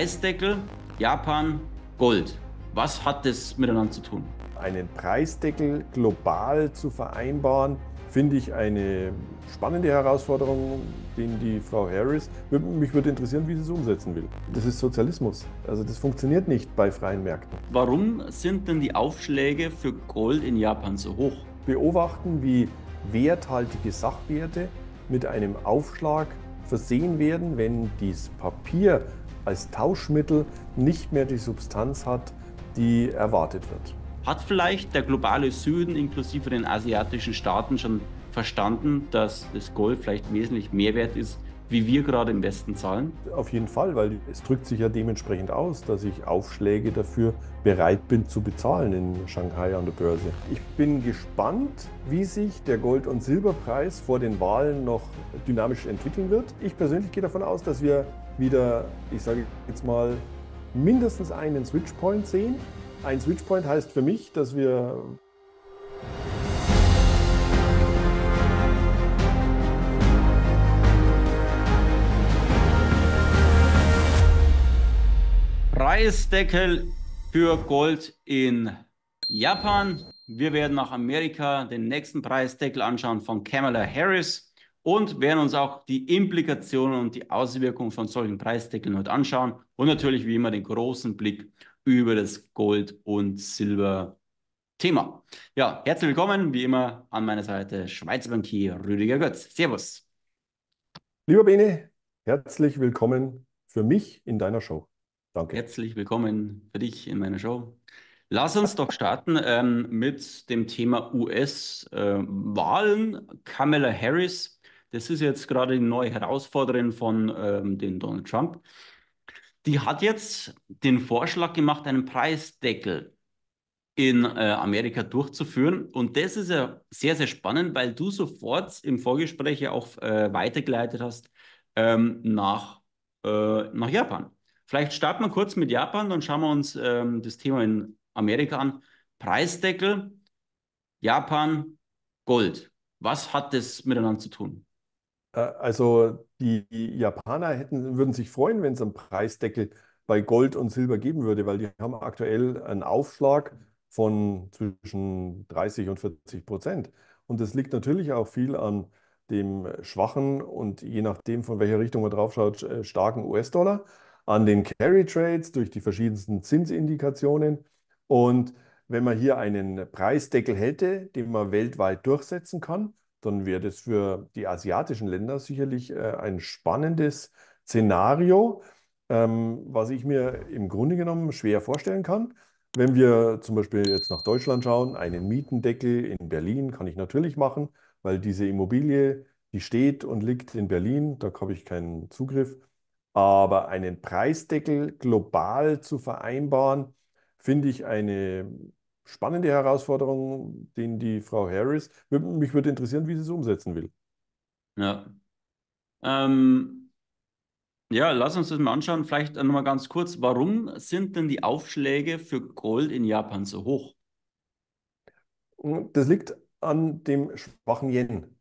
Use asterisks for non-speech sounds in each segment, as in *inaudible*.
Preisdeckel, Japan, Gold. Was hat das miteinander zu tun? Einen Preisdeckel global zu vereinbaren, finde ich eine spannende Herausforderung, den die Frau Harris. Mich würde interessieren, wie sie es umsetzen will. Das ist Sozialismus. Also das funktioniert nicht bei freien Märkten. Warum sind denn die Aufschläge für Gold in Japan so hoch? Beobachten, wie werthaltige Sachwerte mit einem Aufschlag versehen werden, wenn dieses Papier als Tauschmittel nicht mehr die Substanz hat, die erwartet wird. Hat vielleicht der globale Süden inklusive den asiatischen Staaten schon verstanden, dass das Gold vielleicht wesentlich mehr wert ist wie wir gerade im Westen zahlen? Auf jeden Fall, weil es drückt sich ja dementsprechend aus, dass ich Aufschläge dafür bereit bin zu bezahlen in Shanghai an der Börse. Ich bin gespannt, wie sich der Gold- und Silberpreis vor den Wahlen noch dynamisch entwickeln wird. Ich persönlich gehe davon aus, dass wir wieder, ich sage jetzt mal, mindestens einen Switchpoint sehen. Ein Switchpoint heißt für mich, dass wir Preisdeckel für Gold in Japan. Wir werden nach Amerika den nächsten Preisdeckel anschauen von Kamala Harris und werden uns auch die Implikationen und die Auswirkungen von solchen Preisdeckeln heute anschauen und natürlich wie immer den großen Blick über das Gold- und Silber-Thema. Ja, herzlich willkommen, wie immer an meiner Seite Schweizer Bankier Rüdiger Götz. Servus. Lieber Bene, herzlich willkommen für mich in deiner Show. Danke. Herzlich willkommen für dich in meiner Show. Lass uns doch starten *laughs* ähm, mit dem Thema US-Wahlen. Äh, Kamala Harris, das ist jetzt gerade die neue Herausforderin von ähm, den Donald Trump. Die hat jetzt den Vorschlag gemacht, einen Preisdeckel in äh, Amerika durchzuführen. Und das ist ja sehr, sehr spannend, weil du sofort im Vorgespräch ja auch äh, weitergeleitet hast ähm, nach, äh, nach Japan. Vielleicht starten wir kurz mit Japan, dann schauen wir uns ähm, das Thema in Amerika an. Preisdeckel, Japan, Gold. Was hat das miteinander zu tun? Äh, also die Japaner hätten, würden sich freuen, wenn es einen Preisdeckel bei Gold und Silber geben würde, weil die haben aktuell einen Aufschlag von zwischen 30 und 40 Prozent. Und das liegt natürlich auch viel an dem schwachen und je nachdem, von welcher Richtung man draufschaut, äh, starken US-Dollar an den Carry Trades durch die verschiedensten Zinsindikationen. Und wenn man hier einen Preisdeckel hätte, den man weltweit durchsetzen kann, dann wäre das für die asiatischen Länder sicherlich äh, ein spannendes Szenario, ähm, was ich mir im Grunde genommen schwer vorstellen kann. Wenn wir zum Beispiel jetzt nach Deutschland schauen, einen Mietendeckel in Berlin kann ich natürlich machen, weil diese Immobilie, die steht und liegt in Berlin, da habe ich keinen Zugriff. Aber einen Preisdeckel global zu vereinbaren, finde ich eine spannende Herausforderung, den die Frau Harris, mich würde interessieren, wie sie es umsetzen will. Ja. Ähm, ja, lass uns das mal anschauen. Vielleicht nochmal ganz kurz, warum sind denn die Aufschläge für Gold in Japan so hoch? Das liegt an dem schwachen Yen.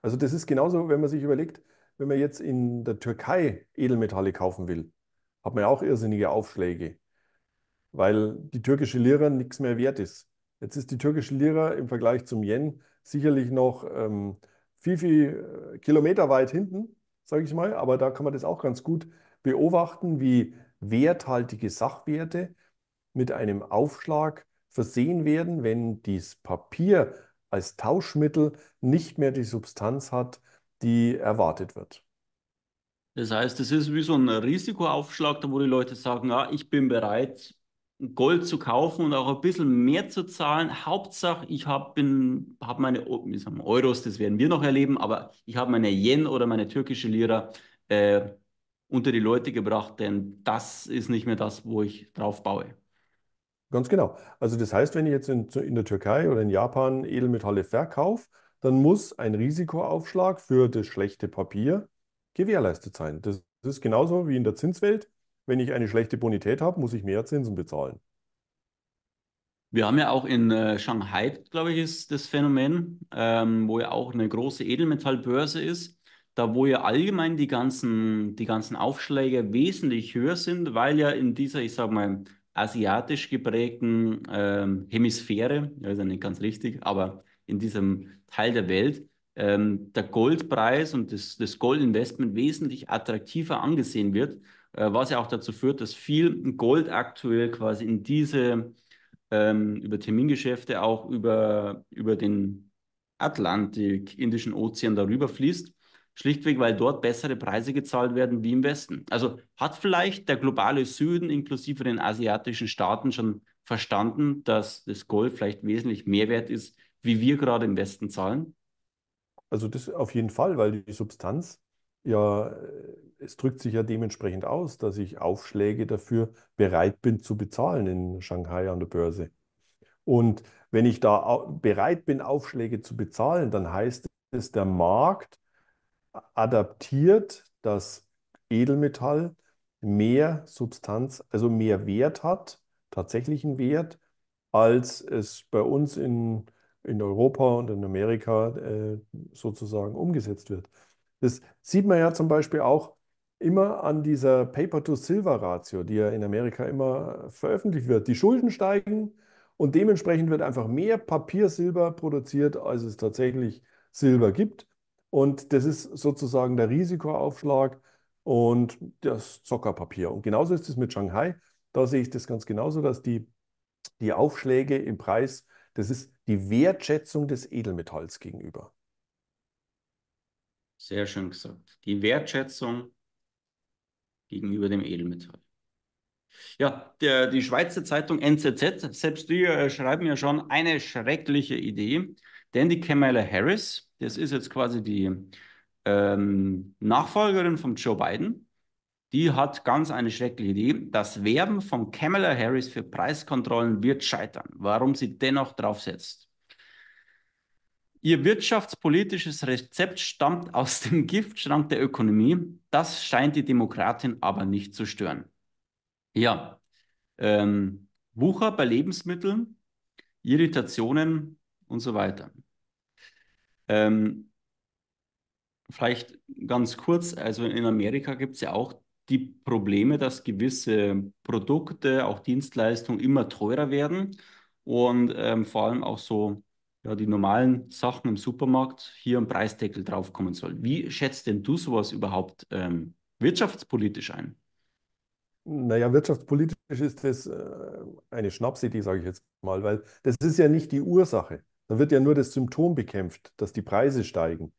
Also das ist genauso, wenn man sich überlegt, wenn man jetzt in der Türkei Edelmetalle kaufen will, hat man ja auch irrsinnige Aufschläge, weil die türkische Lira nichts mehr wert ist. Jetzt ist die türkische Lira im Vergleich zum Yen sicherlich noch ähm, viel, viel äh, Kilometer weit hinten, sage ich mal, aber da kann man das auch ganz gut beobachten, wie werthaltige Sachwerte mit einem Aufschlag versehen werden, wenn dieses Papier als Tauschmittel nicht mehr die Substanz hat, die erwartet wird. Das heißt, es ist wie so ein Risikoaufschlag, wo die Leute sagen, ja, ah, ich bin bereit, Gold zu kaufen und auch ein bisschen mehr zu zahlen. Hauptsache, ich habe hab meine oh, sagen, Euros, das werden wir noch erleben, aber ich habe meine Yen oder meine türkische Lira äh, unter die Leute gebracht, denn das ist nicht mehr das, wo ich drauf baue. Ganz genau. Also das heißt, wenn ich jetzt in, in der Türkei oder in Japan Edelmetalle verkaufe, dann muss ein Risikoaufschlag für das schlechte Papier gewährleistet sein. Das ist genauso wie in der Zinswelt. Wenn ich eine schlechte Bonität habe, muss ich mehr Zinsen bezahlen. Wir haben ja auch in äh, Shanghai, glaube ich, ist das Phänomen, ähm, wo ja auch eine große Edelmetallbörse ist, da wo ja allgemein die ganzen, die ganzen Aufschläge wesentlich höher sind, weil ja in dieser, ich sage mal, asiatisch geprägten ähm, Hemisphäre, ja, ist ja nicht ganz richtig, aber in diesem Teil der Welt ähm, der Goldpreis und das, das Goldinvestment wesentlich attraktiver angesehen wird, äh, was ja auch dazu führt, dass viel Gold aktuell quasi in diese ähm, über Termingeschäfte auch über, über den Atlantik, Indischen Ozean darüber fließt schlichtweg, weil dort bessere Preise gezahlt werden wie im Westen. Also hat vielleicht der globale Süden inklusive den asiatischen Staaten schon verstanden, dass das Gold vielleicht wesentlich mehr wert ist wie wir gerade im Westen zahlen? Also das auf jeden Fall, weil die Substanz ja, es drückt sich ja dementsprechend aus, dass ich Aufschläge dafür bereit bin zu bezahlen in Shanghai an der Börse. Und wenn ich da bereit bin, Aufschläge zu bezahlen, dann heißt es, der Markt adaptiert das Edelmetall mehr Substanz, also mehr Wert hat, tatsächlichen Wert, als es bei uns in in Europa und in Amerika äh, sozusagen umgesetzt wird. Das sieht man ja zum Beispiel auch immer an dieser Paper-to-Silver-Ratio, die ja in Amerika immer veröffentlicht wird. Die Schulden steigen und dementsprechend wird einfach mehr Papiersilber produziert, als es tatsächlich Silber gibt. Und das ist sozusagen der Risikoaufschlag und das Zockerpapier. Und genauso ist es mit Shanghai. Da sehe ich das ganz genauso, dass die, die Aufschläge im Preis das ist die Wertschätzung des Edelmetalls gegenüber. Sehr schön gesagt. Die Wertschätzung gegenüber dem Edelmetall. Ja, der, die Schweizer Zeitung NZZ, selbst die äh, schreiben ja schon eine schreckliche Idee, denn die Kamala Harris, das ist jetzt quasi die ähm, Nachfolgerin von Joe Biden, die hat ganz eine schreckliche Idee. Das Werben von Kamala Harris für Preiskontrollen wird scheitern, warum sie dennoch draufsetzt. Ihr wirtschaftspolitisches Rezept stammt aus *laughs* dem Giftschrank der Ökonomie. Das scheint die Demokratin aber nicht zu stören. Ja, ähm, Wucher bei Lebensmitteln, Irritationen und so weiter. Ähm, vielleicht ganz kurz, also in Amerika gibt es ja auch die Probleme, dass gewisse Produkte, auch Dienstleistungen immer teurer werden und ähm, vor allem auch so ja, die normalen Sachen im Supermarkt hier im Preisdeckel draufkommen sollen. Wie schätzt denn du sowas überhaupt ähm, wirtschaftspolitisch ein? Naja, wirtschaftspolitisch ist das äh, eine Schnapsidee, sage ich jetzt mal, weil das ist ja nicht die Ursache. Da wird ja nur das Symptom bekämpft, dass die Preise steigen.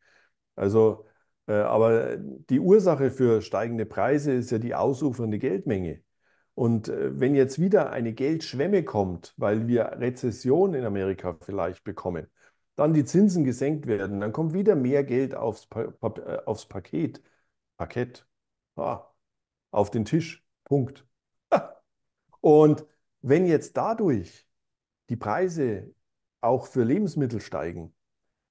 Also äh, aber die Ursache für steigende Preise ist ja die ausufernde Geldmenge. Und äh, wenn jetzt wieder eine Geldschwemme kommt, weil wir Rezession in Amerika vielleicht bekommen, dann die Zinsen gesenkt werden, dann kommt wieder mehr Geld aufs, pa pa äh, aufs Paket, Parkett, ah, auf den Tisch, Punkt. *laughs* Und wenn jetzt dadurch die Preise auch für Lebensmittel steigen,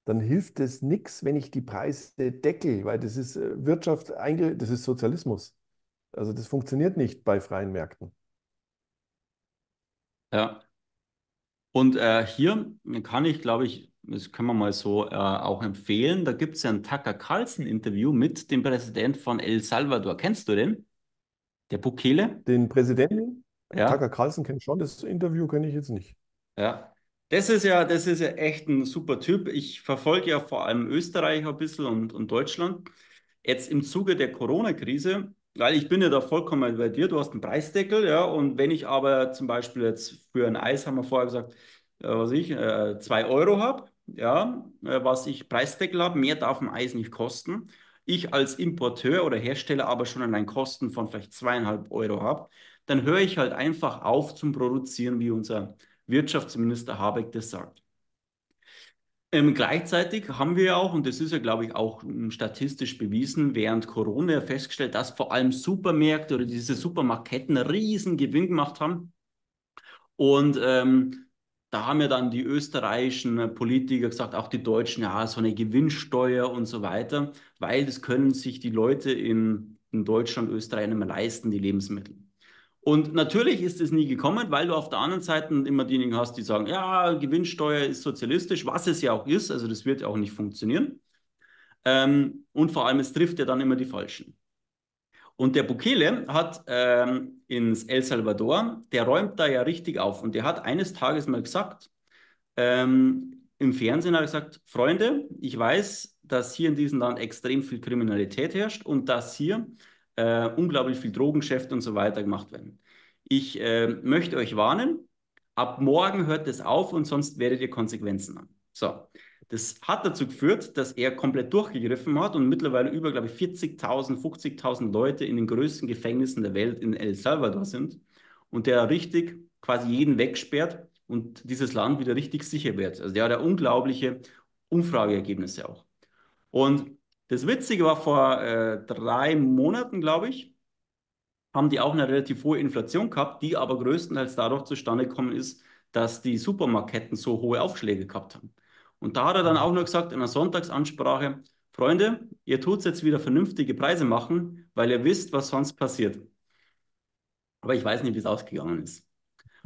dann hilft es nichts, wenn ich die Preise deckel, weil das ist äh, Wirtschaft, das ist Sozialismus. Also das funktioniert nicht bei freien Märkten. Ja. Und äh, hier kann ich, glaube ich, das können wir mal so äh, auch empfehlen, da gibt es ja ein Tucker Carlson-Interview mit dem Präsident von El Salvador. Kennst du den? Der Bukele? Den Präsidenten? Ja. Tucker Carlson kennt schon, das Interview kenne ich jetzt nicht. Ja, das ist ja, das ist ja echt ein super Typ. Ich verfolge ja vor allem Österreich ein bisschen und, und Deutschland. Jetzt im Zuge der Corona-Krise, weil ich bin ja da vollkommen bei dir, du hast einen Preisdeckel, ja, und wenn ich aber zum Beispiel jetzt für ein Eis, haben wir vorher gesagt, äh, was ich, äh, zwei Euro habe, ja, äh, was ich Preisdeckel habe, mehr darf ein Eis nicht kosten. Ich als Importeur oder Hersteller aber schon an Kosten von vielleicht zweieinhalb Euro habe, dann höre ich halt einfach auf zum Produzieren wie unser Wirtschaftsminister Habeck das sagt. Ähm, gleichzeitig haben wir auch, und das ist ja, glaube ich, auch statistisch bewiesen, während Corona festgestellt, dass vor allem Supermärkte oder diese Supermarktketten einen riesen Gewinn gemacht haben. Und ähm, da haben ja dann die österreichischen Politiker gesagt, auch die Deutschen, ja, so eine Gewinnsteuer und so weiter, weil das können sich die Leute in, in Deutschland, Österreich nicht mehr leisten, die Lebensmittel. Und natürlich ist es nie gekommen, weil du auf der anderen Seite immer diejenigen hast, die sagen, ja, Gewinnsteuer ist sozialistisch, was es ja auch ist, also das wird ja auch nicht funktionieren. Ähm, und vor allem, es trifft ja dann immer die Falschen. Und der Bukele hat ähm, ins El Salvador, der räumt da ja richtig auf und der hat eines Tages mal gesagt, ähm, im Fernsehen hat er gesagt, Freunde, ich weiß, dass hier in diesem Land extrem viel Kriminalität herrscht und dass hier äh, unglaublich viel Drogengeschäft und so weiter gemacht werden. Ich äh, möchte euch warnen, ab morgen hört es auf und sonst werdet ihr Konsequenzen haben. So, das hat dazu geführt, dass er komplett durchgegriffen hat und mittlerweile über, glaube ich, 40.000, 50.000 Leute in den größten Gefängnissen der Welt in El Salvador sind und der richtig quasi jeden wegsperrt und dieses Land wieder richtig sicher wird. Also der hat ja unglaubliche Umfrageergebnisse auch. Und das Witzige war, vor äh, drei Monaten, glaube ich, haben die auch eine relativ hohe Inflation gehabt, die aber größtenteils dadurch zustande gekommen ist, dass die Supermarketten so hohe Aufschläge gehabt haben. Und da hat er dann mhm. auch nur gesagt in einer Sonntagsansprache, Freunde, ihr tut es jetzt wieder vernünftige Preise machen, weil ihr wisst, was sonst passiert. Aber ich weiß nicht, wie es ausgegangen ist.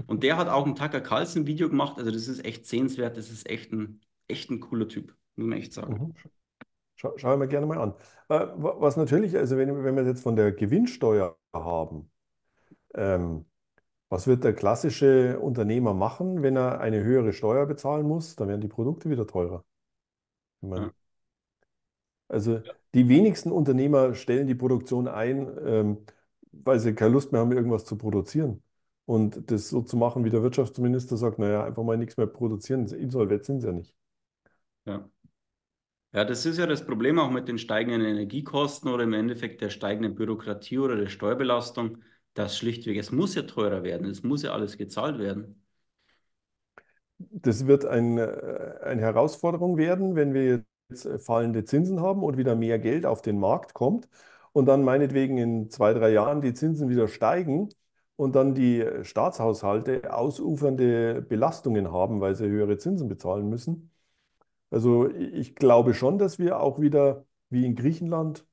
Und der hat auch ein Tucker Carlson Video gemacht, also das ist echt sehenswert, das ist echt ein, echt ein cooler Typ, muss man echt sagen. Mhm. Schau, schau ich mir gerne mal an. Äh, was natürlich, also wenn, wenn wir jetzt von der Gewinnsteuer haben, ähm, was wird der klassische Unternehmer machen, wenn er eine höhere Steuer bezahlen muss? Dann werden die Produkte wieder teurer. Meine, also die wenigsten Unternehmer stellen die Produktion ein, ähm, weil sie keine Lust mehr haben, irgendwas zu produzieren. Und das so zu machen, wie der Wirtschaftsminister sagt, naja, einfach mal nichts mehr produzieren, insolvent sind sie ja nicht. Ja. Ja, das ist ja das Problem auch mit den steigenden Energiekosten oder im Endeffekt der steigenden Bürokratie oder der Steuerbelastung, dass schlichtweg, es muss ja teurer werden, es muss ja alles gezahlt werden. Das wird ein, äh, eine Herausforderung werden, wenn wir jetzt äh, fallende Zinsen haben und wieder mehr Geld auf den Markt kommt und dann meinetwegen in zwei, drei Jahren die Zinsen wieder steigen und dann die äh, Staatshaushalte ausufernde Belastungen haben, weil sie höhere Zinsen bezahlen müssen also ich glaube schon, dass wir auch wieder wie in Griechenland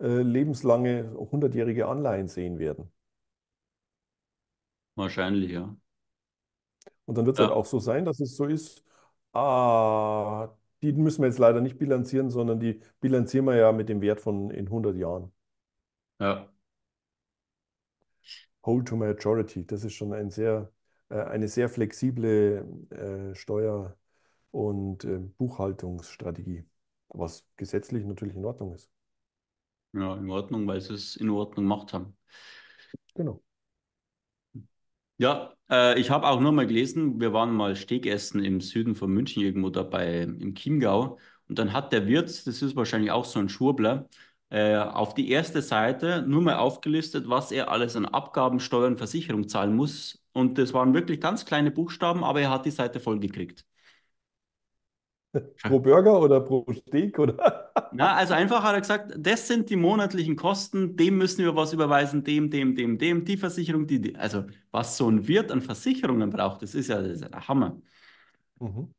äh, lebenslange, hundertjährige Anleihen sehen werden. Wahrscheinlich, ja. Und dann wird es ja. halt auch so sein, dass es so ist, ah, die müssen wir jetzt leider nicht bilanzieren, sondern die bilanzieren wir ja mit dem Wert von in 100 Jahren. Ja. Hold to Majority, das ist schon ein sehr, äh, eine sehr flexible äh, Steuer und äh, Buchhaltungsstrategie, was gesetzlich natürlich in Ordnung ist. Ja, in Ordnung, weil sie es in Ordnung gemacht haben. Genau. Ja, äh, ich habe auch nur mal gelesen, wir waren mal Stegessen im Süden von München irgendwo dabei im Chiemgau und dann hat der Wirt, das ist wahrscheinlich auch so ein Schurbler, äh, auf die erste Seite nur mal aufgelistet, was er alles an Abgaben, Steuern, Versicherung zahlen muss. Und das waren wirklich ganz kleine Buchstaben, aber er hat die Seite vollgekriegt pro Burger oder pro Steak oder? *laughs* Na, also einfach hat er gesagt, das sind die monatlichen Kosten, dem müssen wir was überweisen, dem, dem, dem, dem, die Versicherung, die, die. also was so ein Wirt an Versicherungen braucht, das ist ja, das ist ja der Hammer. Mhm.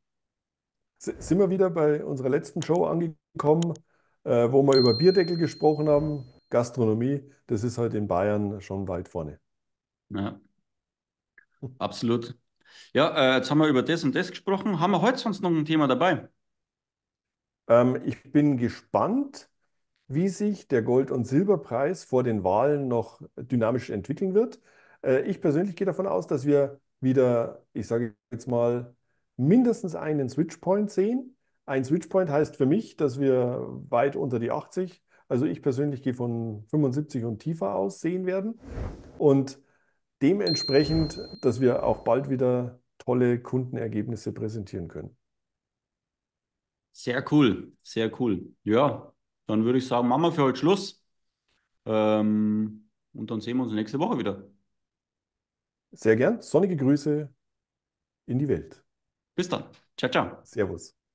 Sind wir wieder bei unserer letzten Show angekommen, äh, wo wir über Bierdeckel gesprochen haben, Gastronomie, das ist halt in Bayern schon weit vorne. Ja, absolut. Ja, äh, jetzt haben wir über das und das gesprochen. Haben wir heute sonst noch ein Thema dabei? Ähm, ich bin gespannt, wie sich der Gold- und Silberpreis vor den Wahlen noch dynamisch entwickeln wird. Äh, ich persönlich gehe davon aus, dass wir wieder, ich sage jetzt mal, mindestens einen Switchpoint sehen. Ein Switchpoint heißt für mich, dass wir weit unter die 80, also ich persönlich gehe von 75 und tiefer aus, sehen werden. Und dementsprechend, dass wir auch bald wieder tolle Kundenergebnisse präsentieren können. Sehr cool, sehr cool. Ja, dann würde ich sagen, machen wir für heute Schluss. Ähm, und dann sehen wir uns nächste Woche wieder. Sehr gern. Sonnige Grüße in die Welt. Bis dann. Ciao, ciao. Servus.